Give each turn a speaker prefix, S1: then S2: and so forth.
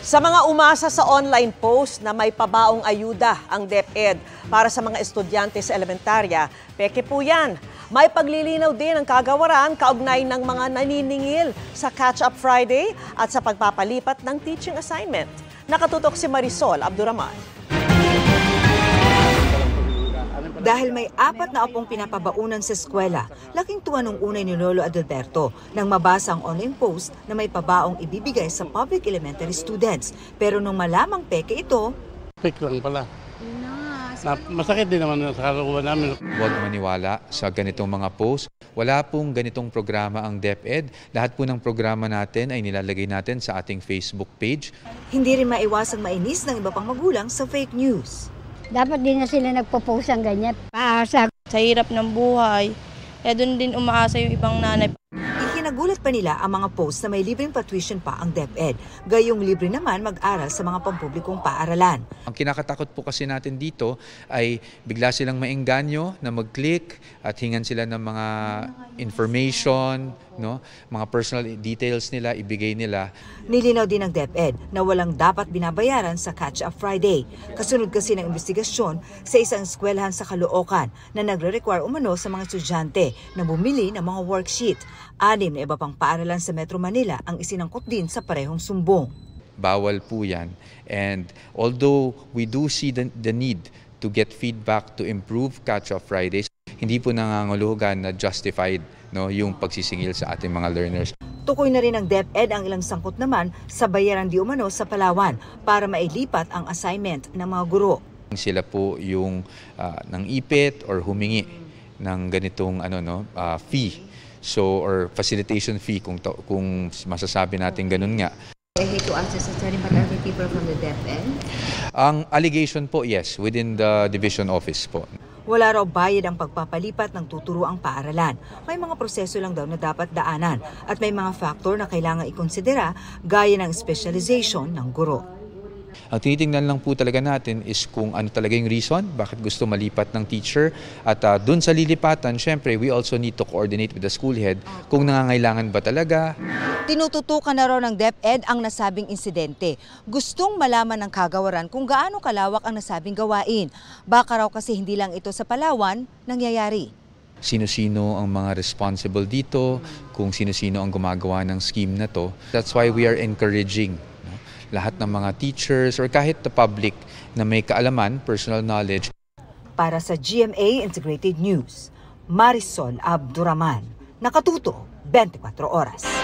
S1: Sa mga umasa sa online post na may pabaong ayuda ang DepEd para sa mga estudyante sa elementarya, peke po yan. May paglilinaw din ang kagawaran kaugnay ng mga naniningil sa Catch Up Friday at sa pagpapalipat ng teaching assignment. Nakatutok si Marisol Abduraman. Dahil may apat na apong pinapabaunan sa eskwela, laking tuwa nung unay ni Lolo Adalberto nang mabasa ang online post na may pabaong ibibigay sa public elementary students. Pero nung malamang peke ito, Fake lang pala. Na,
S2: masakit din naman sa kalukuhan namin. Huwag maniwala sa ganitong mga post. Wala pong ganitong programa ang DepEd. Lahat po ng programa natin ay nilalagay natin sa ating Facebook
S1: page. Hindi rin maiwasang mainis ng iba pang magulang sa fake news. Dapat din na sila nagpo-post ang ganyan. Paasa. Sa hirap ng buhay, kaya doon din umaasa yung ibang nanay. Ikinagulat pa nila ang mga post na may libreng patwisyon pa ang DepEd, gayong libre naman mag-aral sa mga pampublikong paaralan.
S2: Ang kinakatakot po kasi natin dito ay bigla silang mainganyo na mag-click at hingan sila ng mga information, no? Mga personal details nila ibigay nila.
S1: Nilinaw din ng DepEd na walang dapat binabayaran sa Catch Up Friday. Kasunod kasi ng investigasyon sa isang eskwelahan sa Caloocan na nagre-require umano sa mga estudyante na bumili ng mga worksheet. Anim na iba pang paaralan sa Metro Manila ang isinangkot din sa parehong sumbong.
S2: Bawal po yan. And although we do see the, the need to get feedback to improve Catch Up Fridays, hindi po nangangulugan na justified no, yung pagsisingil sa ating mga learners.
S1: Tukoy na rin ng DepEd ang ilang sangkot naman sa bayaran di umano sa Palawan para mailipat ang assignment ng mga guro.
S2: Sila po yung uh, ah, ng ipit or humingi ng ganitong ano no uh, fee so or facilitation fee kung to, kung masasabi natin ganun nga.
S1: I hate to ask this, attorney, but are there people from the DepEd?
S2: Ang allegation po, yes, within the division office po.
S1: Wala raw bayad ang pagpapalipat ng tuturo ang paaralan. May mga proseso lang daw na dapat daanan at may mga factor na kailangan ikonsidera gaya ng specialization ng guro.
S2: Ang tinitingnan lang po talaga natin is kung ano talaga yung reason, bakit gusto malipat ng teacher. At uh, dun sa lilipatan, syempre, we also need to coordinate with the school head kung nangangailangan ba talaga.
S1: Tinututukan na raw ng DepEd ang nasabing insidente. Gustong malaman ng kagawaran kung gaano kalawak ang nasabing gawain. Baka raw kasi hindi lang ito sa Palawan nangyayari.
S2: Sino-sino ang mga responsible dito, kung sino-sino ang gumagawa ng scheme na to. That's why we are encouraging no? lahat ng mga teachers or kahit the public na may kaalaman, personal knowledge.
S1: Para sa GMA Integrated News, Marison Abduraman, Nakatuto, 24 Oras.